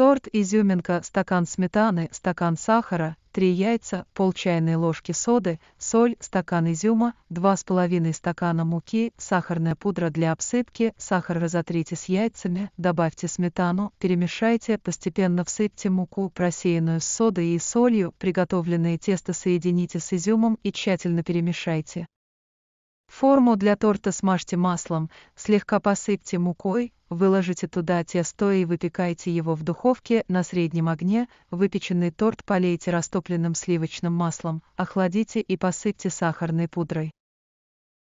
Торт изюминка, стакан сметаны, стакан сахара, 3 яйца, пол чайной ложки соды, соль, стакан изюма, 2,5 стакана муки, сахарная пудра для обсыпки, сахар разотрите с яйцами, добавьте сметану, перемешайте, постепенно всыпьте муку, просеянную с содой и солью, приготовленное тесто соедините с изюмом и тщательно перемешайте. Форму для торта смажьте маслом, слегка посыпьте мукой, Выложите туда тесто и выпекайте его в духовке на среднем огне, выпеченный торт полейте растопленным сливочным маслом, охладите и посыпьте сахарной пудрой.